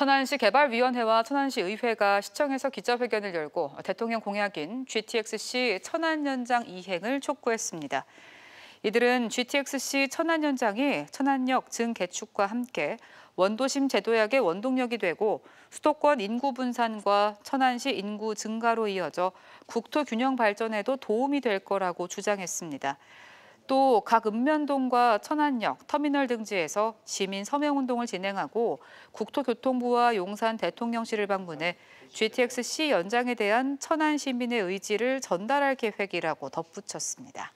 천안시 개발위원회와 천안시 의회가 시청에서 기자회견을 열고 대통령 공약인 GTX-C 천안 연장 이행을 촉구했습니다. 이들은 GTX-C 천안 연장이 천안역 증개축과 함께 원도심 제도약의 원동력이 되고 수도권 인구 분산과 천안시 인구 증가로 이어져 국토 균형 발전에도 도움이 될 거라고 주장했습니다. 또각 읍면동과 천안역, 터미널 등지에서 시민 서명운동을 진행하고 국토교통부와 용산 대통령실을 방문해 GTX-C 연장에 대한 천안 시민의 의지를 전달할 계획이라고 덧붙였습니다.